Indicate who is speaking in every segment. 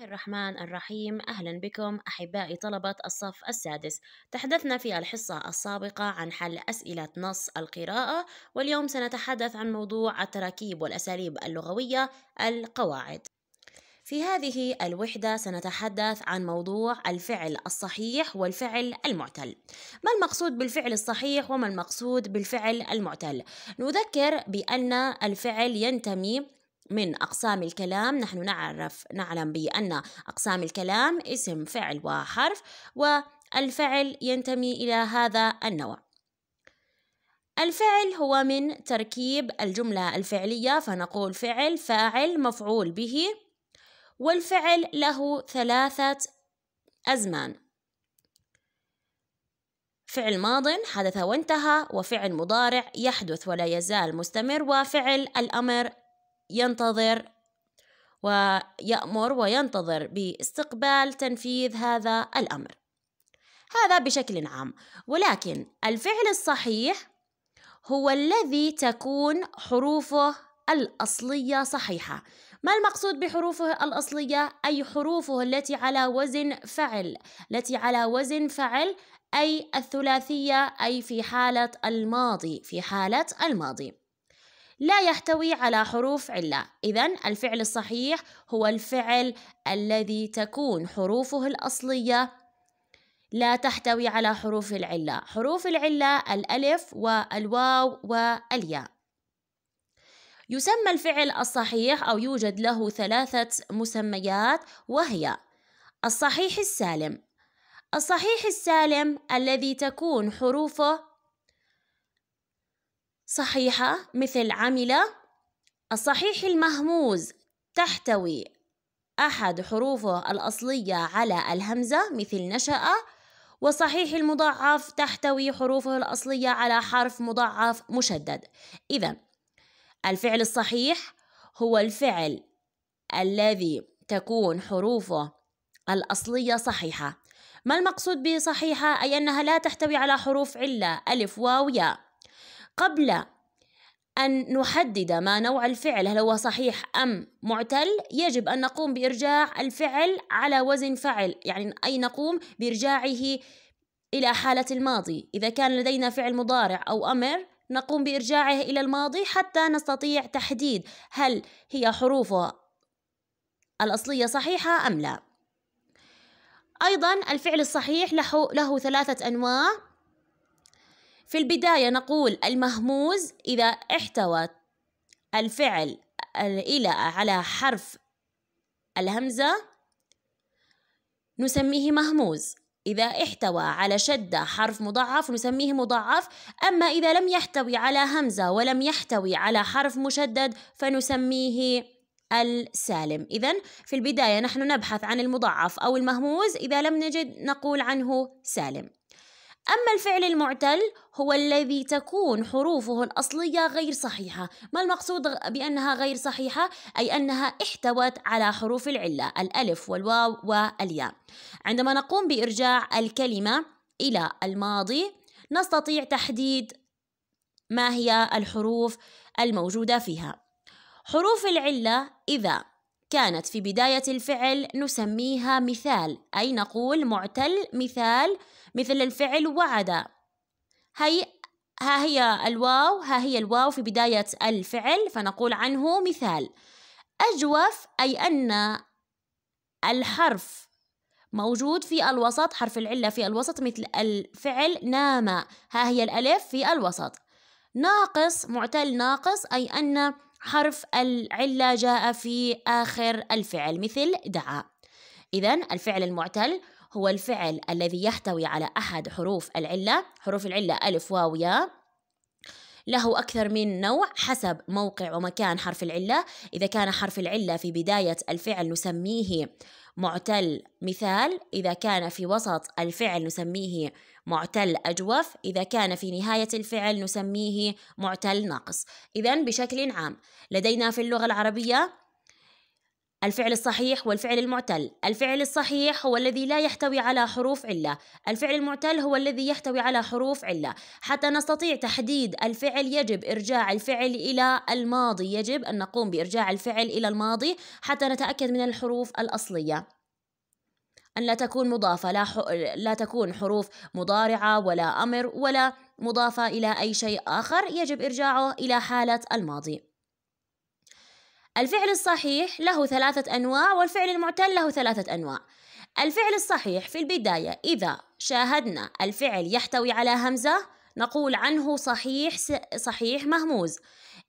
Speaker 1: الله الرحمن الرحيم أهلا بكم أحبائي طلبة الصف السادس تحدثنا في الحصة السابقة عن حل أسئلة نص القراءة واليوم سنتحدث عن موضوع التراكيب والأساليب اللغوية القواعد في هذه الوحدة سنتحدث عن موضوع الفعل الصحيح والفعل المعتل. ما المقصود بالفعل الصحيح وما المقصود بالفعل المعتل؟ نذكر بأن الفعل ينتمي من أقسام الكلام نحن نعرف نعلم بأن أقسام الكلام اسم فعل وحرف والفعل ينتمي إلى هذا النوع الفعل هو من تركيب الجملة الفعلية فنقول فعل فاعل مفعول به والفعل له ثلاثة أزمان فعل ماض حدث وانتهى وفعل مضارع يحدث ولا يزال مستمر وفعل الأمر ينتظر ويأمر وينتظر باستقبال تنفيذ هذا الأمر هذا بشكل عام ولكن الفعل الصحيح هو الذي تكون حروفه الأصلية صحيحة ما المقصود بحروفه الأصلية؟ أي حروفه التي على وزن فعل التي على وزن فعل أي الثلاثية أي في حالة الماضي في حالة الماضي لا يحتوي على حروف علة إذا الفعل الصحيح هو الفعل الذي تكون حروفه الأصلية لا تحتوي على حروف العلة حروف العلة الألف والواو والياء يسمى الفعل الصحيح أو يوجد له ثلاثة مسميات وهي الصحيح السالم الصحيح السالم الذي تكون حروفه صحيحة مثل عمل الصحيح المهموز تحتوي أحد حروفه الأصلية على الهمزة مثل نشأ وصحيح المضاعف تحتوي حروفه الأصلية على حرف مضاعف مشدد إذا الفعل الصحيح هو الفعل الذي تكون حروفه الأصلية صحيحة ما المقصود بصحيحة أي أنها لا تحتوي على حروف علة ألف واو ياء قبل أن نحدد ما نوع الفعل هل هو صحيح أم معتل يجب أن نقوم بإرجاع الفعل على وزن فعل يعني أي نقوم بإرجاعه إلى حالة الماضي إذا كان لدينا فعل مضارع أو أمر نقوم بإرجاعه إلى الماضي حتى نستطيع تحديد هل هي حروفه الأصلية صحيحة أم لا أيضا الفعل الصحيح له, له ثلاثة أنواع في البداية نقول المهموز إذا احتوى الفعل إلى على حرف الهمزة نسميه مهموز إذا احتوى على شدة حرف مضعف نسميه مضعف أما إذا لم يحتوي على همزة ولم يحتوي على حرف مشدد فنسميه السالم إذا في البداية نحن نبحث عن المضعف أو المهموز إذا لم نجد نقول عنه سالم أما الفعل المعتل هو الذي تكون حروفه الأصلية غير صحيحة ما المقصود بأنها غير صحيحة؟ أي أنها احتوت على حروف العلة الألف والواو والياء عندما نقوم بإرجاع الكلمة إلى الماضي نستطيع تحديد ما هي الحروف الموجودة فيها حروف العلة إذا كانت في بداية الفعل نسميها مثال أي نقول معتل مثال مثل الفعل وعد هي ها هي الواو ها هي الواو في بداية الفعل فنقول عنه مثال أجوف أي أن الحرف موجود في الوسط حرف العلة في الوسط مثل الفعل نام ها هي الألف في الوسط ناقص معتل ناقص أي أن حرف العلة جاء في آخر الفعل مثل دعا إذا الفعل المعتل هو الفعل الذي يحتوي على أحد حروف العلة حروف العلة ألف واو ياء له أكثر من نوع حسب موقع ومكان حرف العلة إذا كان حرف العلة في بداية الفعل نسميه معتل مثال إذا كان في وسط الفعل نسميه معتل أجوف إذا كان في نهاية الفعل نسميه معتل ناقص إذا بشكل عام لدينا في اللغة العربية الفعل الصحيح والفعل المعتل الفعل الصحيح هو الذي لا يحتوي على حروف علة الفعل المعتل هو الذي يحتوي على حروف علة حتى نستطيع تحديد الفعل يجب إرجاع الفعل إلى الماضي يجب أن نقوم بإرجاع الفعل إلى الماضي حتى نتأكد من الحروف الأصلية أن لا تكون مضافة لا, ح... لا تكون حروف مضارعة ولا أمر ولا مضافة إلى أي شيء آخر يجب إرجاعه إلى حالة الماضي الفعل الصحيح له ثلاثة أنواع والفعل المعتل له ثلاثة أنواع الفعل الصحيح في البداية إذا شاهدنا الفعل يحتوي على همزة نقول عنه صحيح صحيح مهموز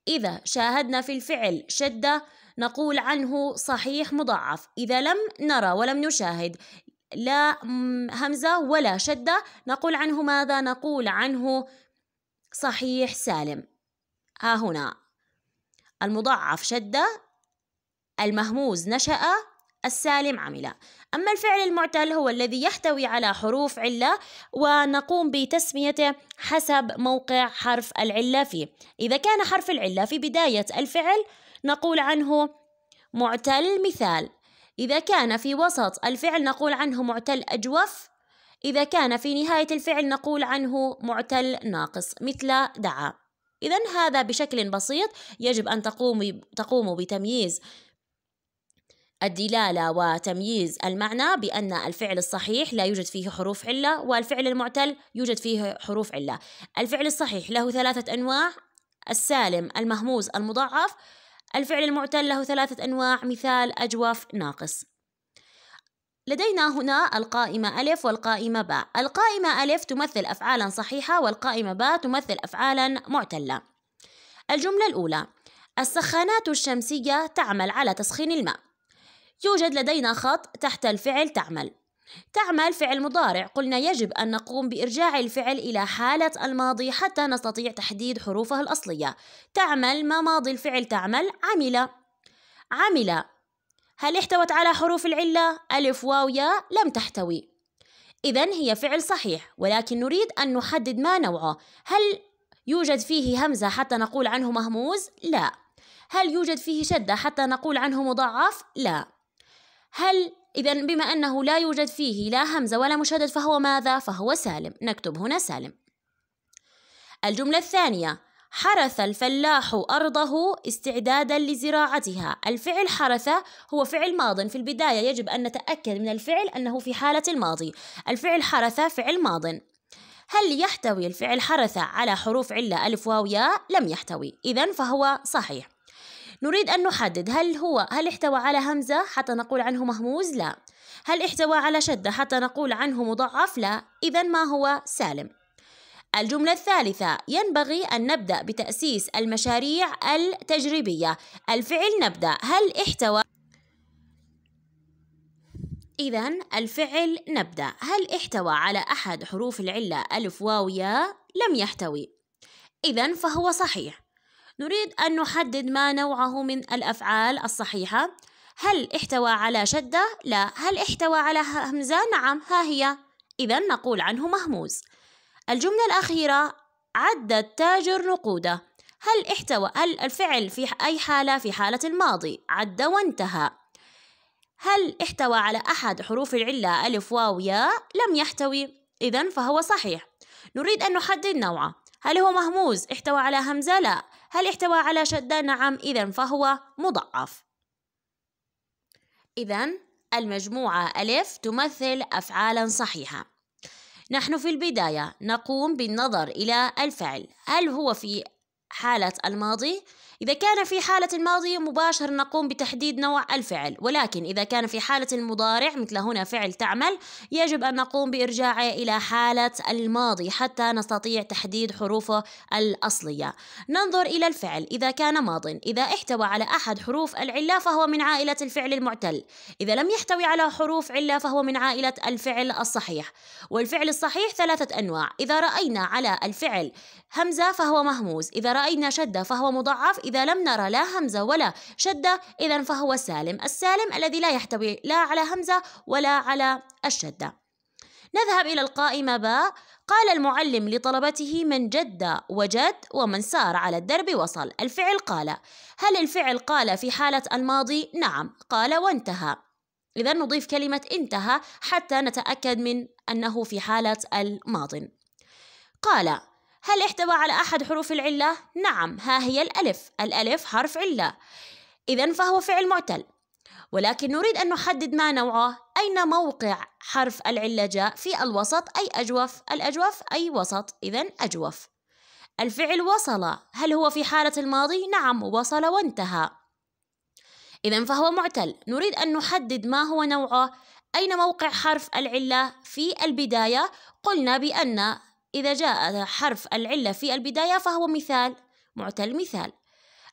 Speaker 1: إذا شاهدنا في الفعل شدة نقول عنه صحيح مضاعف إذا لم نرى ولم نشاهد لا همزة ولا شدة نقول عنه ماذا نقول عنه صحيح سالم ها هنا المضاعف شد المهموز نشأ السالم عمل أما الفعل المعتل هو الذي يحتوي على حروف علة ونقوم بتسميته حسب موقع حرف العلة فيه إذا كان حرف العلة في بداية الفعل نقول عنه معتل مثال إذا كان في وسط الفعل نقول عنه معتل أجوف إذا كان في نهاية الفعل نقول عنه معتل ناقص مثل دعا إذا هذا بشكل بسيط يجب أن تقومي تقوموا بتمييز الدلالة وتمييز المعنى بأن الفعل الصحيح لا يوجد فيه حروف علة والفعل المعتل يوجد فيه حروف علة الفعل الصحيح له ثلاثة أنواع السالم المهموز المضاعف الفعل المعتل له ثلاثة أنواع مثال أجوف ناقص لدينا هنا القائمة ألف والقائمة باء القائمة ألف تمثل أفعالا صحيحة والقائمة باء تمثل أفعالا معتلة الجملة الأولى السخانات الشمسية تعمل على تسخين الماء يوجد لدينا خط تحت الفعل تعمل تعمل فعل مضارع قلنا يجب أن نقوم بإرجاع الفعل إلى حالة الماضي حتى نستطيع تحديد حروفه الأصلية تعمل ما ماضي الفعل تعمل عمل عمل هل احتوت على حروف العلة ألف واو يا لم تحتوي إذا هي فعل صحيح ولكن نريد أن نحدد ما نوعه هل يوجد فيه همزة حتى نقول عنه مهموز؟ لا هل يوجد فيه شدة حتى نقول عنه مضاعف؟ لا هل إذا بما أنه لا يوجد فيه لا همزة ولا مشدد فهو ماذا؟ فهو سالم نكتب هنا سالم الجملة الثانية حرث الفلاح أرضه استعدادا لزراعتها الفعل حرث هو فعل ماض في البداية يجب أن نتأكد من الفعل أنه في حالة الماضي الفعل حرث فعل ماض هل يحتوي الفعل حرث على حروف علة ألف واو ياء؟ لم يحتوي إذا فهو صحيح نريد أن نحدد هل هو هل احتوى على همزة حتى نقول عنه مهموز؟ لا هل احتوى على شدة حتى نقول عنه مضعف؟ لا إذا ما هو سالم الجملة الثالثة ينبغي أن نبدأ بتأسيس المشاريع التجريبية الفعل نبدأ هل احتوى إذا الفعل نبدأ هل احتوى على أحد حروف العلة ألف واو يا لم يحتوي إذا فهو صحيح نريد أن نحدد ما نوعه من الأفعال الصحيحة هل احتوى على شدة؟ لا هل احتوى على همزة؟ نعم ها هي إذا نقول عنه مهموز الجملة الأخيرة عد التاجر نقوده هل احتوى هل الفعل في أي حالة في حالة الماضي عد وانتهى هل احتوى على أحد حروف العلة ألف واو ياء لم يحتوي إذا فهو صحيح نريد أن نحدد نوعه هل هو مهموز احتوى على همزة لا هل احتوى على شدة نعم إذا فهو مضعف إذا المجموعة ألف تمثل أفعالا صحيحة نحن في البداية نقوم بالنظر إلى الفعل هل هو في حالة الماضي إذا كان في حالة الماضي مباشر نقوم بتحديد نوع الفعل ولكن إذا كان في حالة المضارع مثل هنا فعل تعمل يجب أن نقوم بإرجاعه إلى حالة الماضي حتى نستطيع تحديد حروفه الأصلية ننظر إلى الفعل إذا كان ماض إذا احتوى على أحد حروف العلة فهو من عائلة الفعل المعتل إذا لم يحتوي على حروف علة فهو من عائلة الفعل الصحيح والفعل الصحيح ثلاثة أنواع إذا رأينا على الفعل همزة فهو مهموز إذا رأينا شدة فهو مضعف إذا لم نرى لا همزة ولا شدة إذا فهو سالم السالم الذي لا يحتوي لا على همزة ولا على الشدة نذهب إلى القائمة باء قال المعلم لطلبته من جد وجد ومن سار على الدرب وصل الفعل قال هل الفعل قال في حالة الماضي؟ نعم قال وانتهى إذا نضيف كلمة انتهى حتى نتأكد من أنه في حالة الماضي قال هل احتوى على أحد حروف العلة؟ نعم ها هي الألف الألف حرف علة إذا فهو فعل معتل ولكن نريد أن نحدد ما نوعه أين موقع حرف العلة جاء في الوسط أي أجوف الأجوف أي وسط إذا أجوف الفعل وصل هل هو في حالة الماضي؟ نعم وصل وانتهى إذا فهو معتل نريد أن نحدد ما هو نوعه أين موقع حرف العلة في البداية قلنا بأن إذا جاء حرف العلة في البداية فهو مثال معتل مثال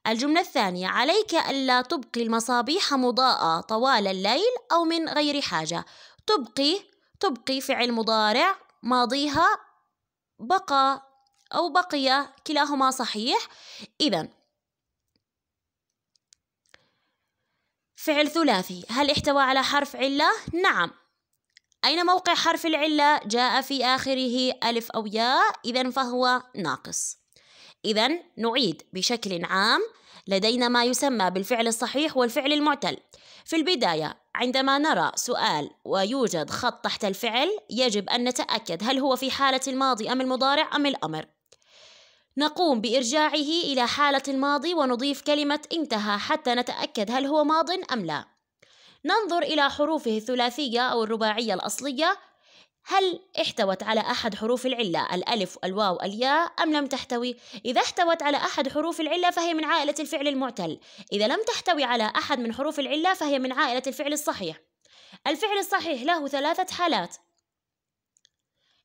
Speaker 1: الجملة الثانية عليك ألا تبقي المصابيح مضاءة طوال الليل أو من غير حاجة تبقي تبقي فعل مضارع ماضيها بقى أو بقي كلاهما صحيح إذا فعل ثلاثي هل احتوى على حرف علة؟ نعم أين موقع حرف العلة جاء في آخره ألف أو ياء إذا فهو ناقص إذا نعيد بشكل عام لدينا ما يسمى بالفعل الصحيح والفعل المعتل في البداية عندما نرى سؤال ويوجد خط تحت الفعل يجب أن نتأكد هل هو في حالة الماضي أم المضارع أم الأمر نقوم بإرجاعه إلى حالة الماضي ونضيف كلمة انتهى حتى نتأكد هل هو ماض أم لا ننظر إلى حروفه الثلاثية أو الرباعية الأصلية هل احتوت على أحد حروف العلة الألف الواو الياء أم لم تحتوي؟ إذا احتوت على أحد حروف العلة فهي من عائلة الفعل المعتل إذا لم تحتوي على أحد من حروف العلة فهي من عائلة الفعل الصحيح الفعل الصحيح له ثلاثة حالات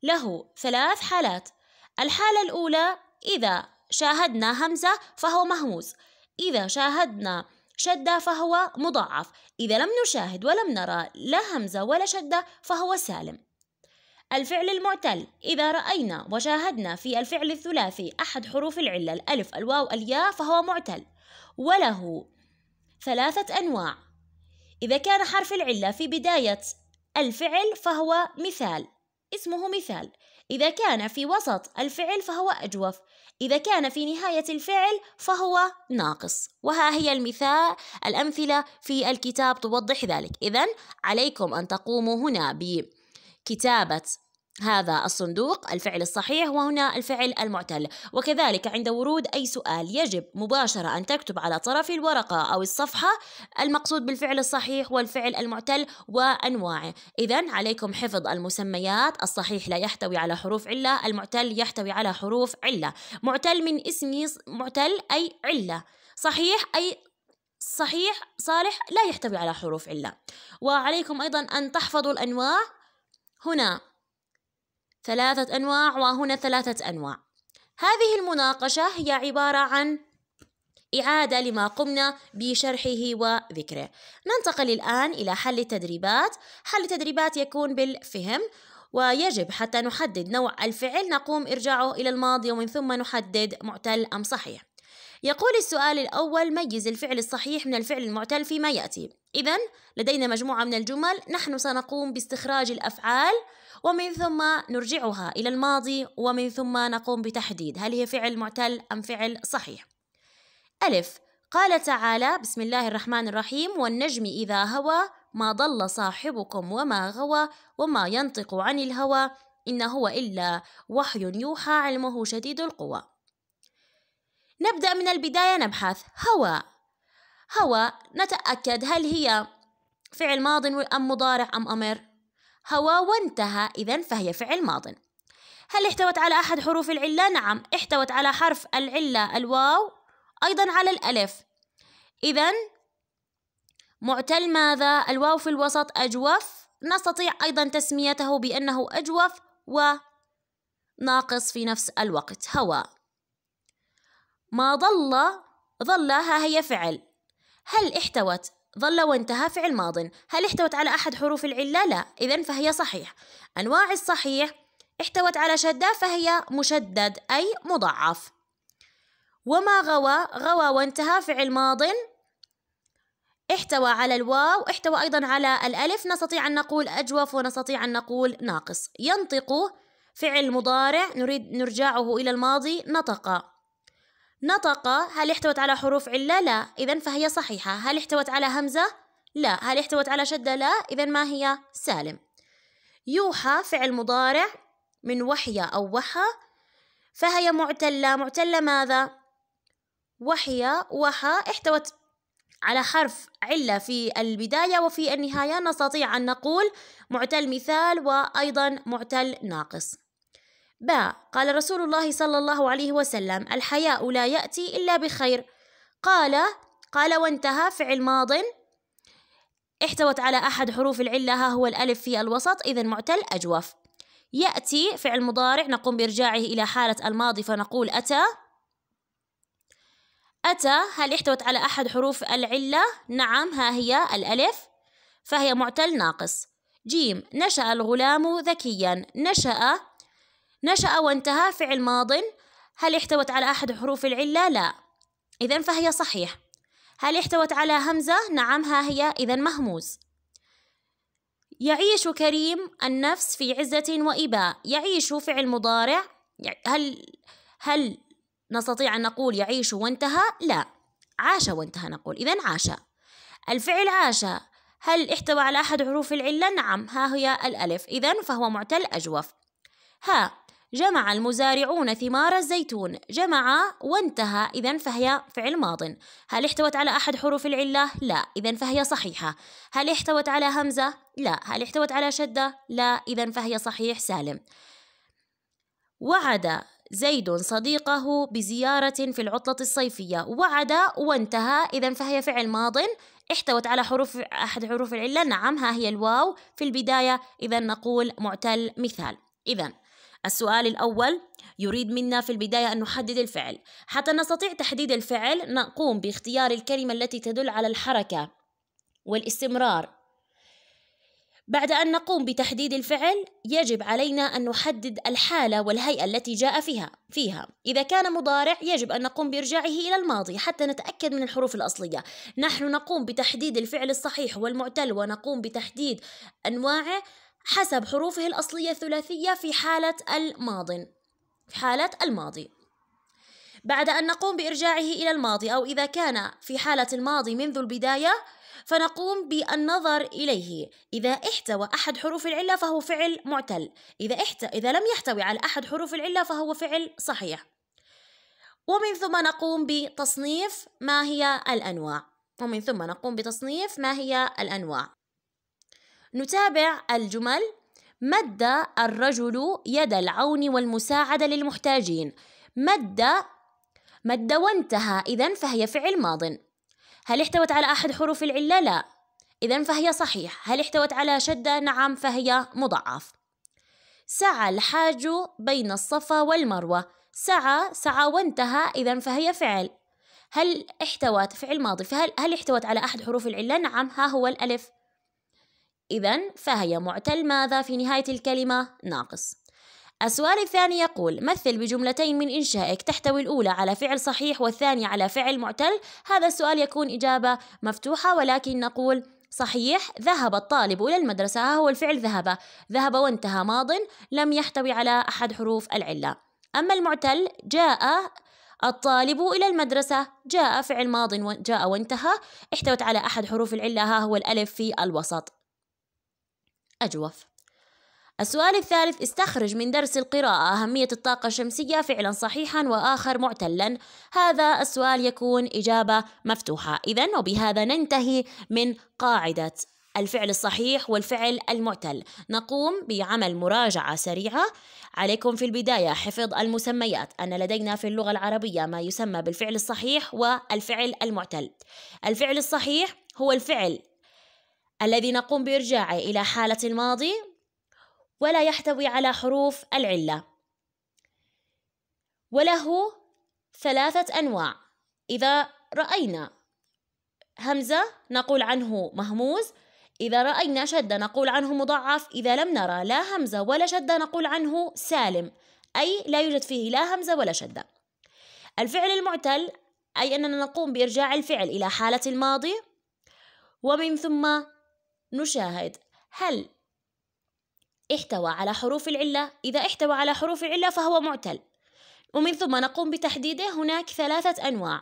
Speaker 1: له ثلاث حالات الحالة الأولى إذا شاهدنا همزة فهو مهموز إذا شاهدنا شدة فهو مضاعف إذا لم نشاهد ولم نرى لا همزة ولا شدة فهو سالم الفعل المعتل إذا رأينا وشاهدنا في الفعل الثلاثي أحد حروف العلة الألف الواو الياء فهو معتل وله ثلاثة أنواع إذا كان حرف العلة في بداية الفعل فهو مثال اسمه مثال إذا كان في وسط الفعل فهو أجوف إذا كان في نهاية الفعل فهو ناقص وها هي المثال الأمثلة في الكتاب توضح ذلك إذا عليكم أن تقوموا هنا بكتابة هذا الصندوق الفعل الصحيح وهنا الفعل المعتل وكذلك عند ورود أي سؤال يجب مباشرة أن تكتب على طرف الورقة أو الصفحة المقصود بالفعل الصحيح والفعل المعتل وأنواعه إذا عليكم حفظ المسميات الصحيح لا يحتوي على حروف علة المعتل يحتوي على حروف علة معتل من اسم معتل أي علة صحيح أي صحيح صالح لا يحتوي على حروف علة وعليكم أيضا أن تحفظوا الأنواع هنا ثلاثة أنواع وهنا ثلاثة أنواع هذه المناقشة هي عبارة عن إعادة لما قمنا بشرحه وذكره ننتقل الآن إلى حل التدريبات حل التدريبات يكون بالفهم ويجب حتى نحدد نوع الفعل نقوم إرجاعه إلى الماضي ومن ثم نحدد معتل أم صحيح يقول السؤال الأول ميز الفعل الصحيح من الفعل المعتل فيما يأتي إذا لدينا مجموعة من الجمل نحن سنقوم باستخراج الأفعال ومن ثم نرجعها إلى الماضي ومن ثم نقوم بتحديد هل هي فعل معتل أم فعل صحيح ألف قال تعالى بسم الله الرحمن الرحيم والنجم إذا هوى ما ضل صاحبكم وما غوى وما ينطق عن الهوى إن هو إلا وحي يوحى علمه شديد القوى نبدأ من البداية نبحث هوى هوى نتأكد هل هي فعل ماض أم مضارع أم أمر هوى وانتهى إذا فهي فعل ماضٍ هل احتوت على أحد حروف العلة؟ نعم احتوت على حرف العلة الواو أيضا على الألف إذا معتل ماذا؟ الواو في الوسط أجوف نستطيع أيضا تسميته بأنه أجوف وناقص في نفس الوقت هوى ما ضل ظل ها هي فعل هل احتوت ظل وانتهى فعل ماض هل احتوت على أحد حروف العلة؟ لا إذا فهي صحيح أنواع الصحيح احتوت على شدة فهي مشدد أي مضعف وما غوى غوى وانتهى فعل ماض احتوى على الواو احتوى أيضا على الألف نستطيع أن نقول أجوف ونستطيع أن نقول ناقص ينطق فعل مضارع نريد نرجعه إلى الماضي نطق نطق هل احتوت على حروف علة؟ لا إذا فهي صحيحة هل احتوت على همزة؟ لا هل احتوت على شدة؟ لا إذا ما هي سالم يوحى فعل مضارع من وحي أو وحى فهي معتلة معتلة ماذا؟ وحي وحى احتوت على حرف علة في البداية وفي النهاية نستطيع أن نقول معتل مثال وأيضا معتل ناقص باء قال رسول الله صلى الله عليه وسلم الحياء لا يأتي إلا بخير قال قال وانتهى فعل ماض احتوت على أحد حروف العلة ها هو الألف في الوسط إذا معتل أجوف يأتي فعل مضارع نقوم بإرجاعه إلى حالة الماضي فنقول أتى أتى هل احتوت على أحد حروف العلة؟ نعم ها هي الألف فهي معتل ناقص جيم نشأ الغلام ذكيا نشأ نشأ وانتهى فعل ماض هل احتوت على أحد حروف العلة؟ لا إذا فهي صحيح هل احتوت على همزة؟ نعم ها هي إذا مهموز يعيش كريم النفس في عزة وإباء يعيش فعل مضارع هل هل نستطيع أن نقول يعيش وانتهى؟ لا عاش وانتهى نقول إذا عاش الفعل عاش هل احتوى على أحد حروف العلة؟ نعم ها هي الألف إذا فهو معتل أجوف ها جمع المزارعون ثمار الزيتون جمع وانتهى إذا فهي فعل ماض هل احتوت على أحد حروف العلة؟ لا إذا فهي صحيحة هل احتوت على همزة؟ لا هل احتوت على شدة؟ لا إذا فهي صحيح سالم وعد زيد صديقه بزيارة في العطلة الصيفية وعد وانتهى إذا فهي فعل ماض احتوت على حروف أحد حروف العلة نعم ها هي الواو في البداية إذا نقول معتل مثال إذا السؤال الأول يريد منا في البداية أن نحدد الفعل حتى نستطيع تحديد الفعل نقوم باختيار الكلمة التي تدل على الحركة والاستمرار بعد أن نقوم بتحديد الفعل يجب علينا أن نحدد الحالة والهيئة التي جاء فيها فيها إذا كان مضارع يجب أن نقوم بإرجاعه إلى الماضي حتى نتأكد من الحروف الأصلية نحن نقوم بتحديد الفعل الصحيح والمعتل ونقوم بتحديد أنواعه حسب حروفه الأصلية الثلاثية في حالة الماضٍ في حالة الماضي بعد أن نقوم بإرجاعه إلى الماضي أو إذا كان في حالة الماضي منذ البداية فنقوم بالنظر إليه إذا احتوى أحد حروف العلة فهو فعل معتل إذا, احت... إذا لم يحتوي على أحد حروف العلة فهو فعل صحيح ومن ثم نقوم بتصنيف ما هي الأنواع ومن ثم نقوم بتصنيف ما هي الأنواع نتابع الجمل مد الرجل يد العون والمساعدة للمحتاجين مد مد وانتهى إذا فهي فعل ماض هل احتوت على أحد حروف العلة؟ لا إذا فهي صحيح هل احتوت على شدة؟ نعم فهي مضعف سعى الحاج بين الصفا والمروة سعى سعى وانتهى إذا فهي فعل هل احتوت فعل ماضي فهل هل احتوت على أحد حروف العلة؟ نعم ها هو الألف إذا فهي معتل ماذا في نهاية الكلمة ناقص السؤال الثاني يقول مثل بجملتين من إنشائك تحتوي الأولى على فعل صحيح والثانية على فعل معتل هذا السؤال يكون إجابة مفتوحة ولكن نقول صحيح ذهب الطالب إلى المدرسة ها هو الفعل ذهب ذهب وانتهى ماض لم يحتوي على أحد حروف العلة أما المعتل جاء الطالب إلى المدرسة جاء فعل ماض جاء وانتهى احتوت على أحد حروف العلة ها هو الألف في الوسط أجوف السؤال الثالث استخرج من درس القراءة أهمية الطاقة الشمسية فعلا صحيحا وآخر معتلا هذا السؤال يكون إجابة مفتوحة إذا وبهذا ننتهي من قاعدة الفعل الصحيح والفعل المعتل نقوم بعمل مراجعة سريعة عليكم في البداية حفظ المسميات أن لدينا في اللغة العربية ما يسمى بالفعل الصحيح والفعل المعتل الفعل الصحيح هو الفعل الذي نقوم بإرجاعه إلى حالة الماضي ولا يحتوي على حروف العلة وله ثلاثة أنواع إذا رأينا همزة نقول عنه مهموز إذا رأينا شدة نقول عنه مضعف إذا لم نرى لا همزة ولا شدة نقول عنه سالم أي لا يوجد فيه لا همزة ولا شدة الفعل المعتل أي أننا نقوم بإرجاع الفعل إلى حالة الماضي ومن ثم نشاهد هل احتوى على حروف العلة إذا احتوى على حروف العلة فهو معتل ومن ثم نقوم بتحديده هناك ثلاثة أنواع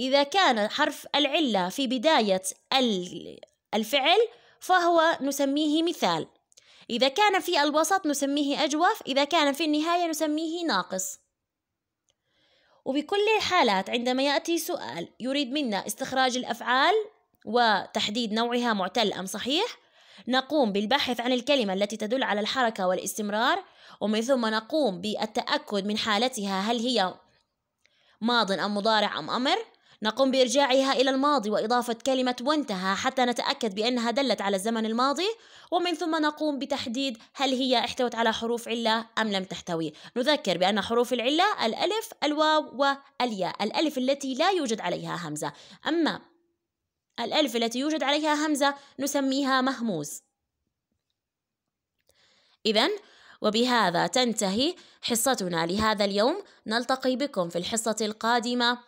Speaker 1: إذا كان حرف العلة في بداية الفعل فهو نسميه مثال إذا كان في الوسط نسميه أجوف إذا كان في النهاية نسميه ناقص وبكل الحالات عندما يأتي سؤال يريد منا استخراج الأفعال وتحديد نوعها معتل أم صحيح نقوم بالبحث عن الكلمة التي تدل على الحركة والاستمرار ومن ثم نقوم بالتأكد من حالتها هل هي ماض أم مضارع أم أمر نقوم بإرجاعها إلى الماضي وإضافة كلمة وانتهى حتى نتأكد بأنها دلت على الزمن الماضي ومن ثم نقوم بتحديد هل هي احتوت على حروف علة أم لم تحتوي نذكر بأن حروف العلة الألف الواو والياء الألف التي لا يوجد عليها همزة أما الألف التي يوجد عليها همزة نسميها مهموز إذا وبهذا تنتهي حصتنا لهذا اليوم نلتقي بكم في الحصة القادمة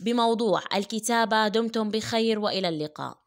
Speaker 1: بموضوع الكتابة دمتم بخير وإلى اللقاء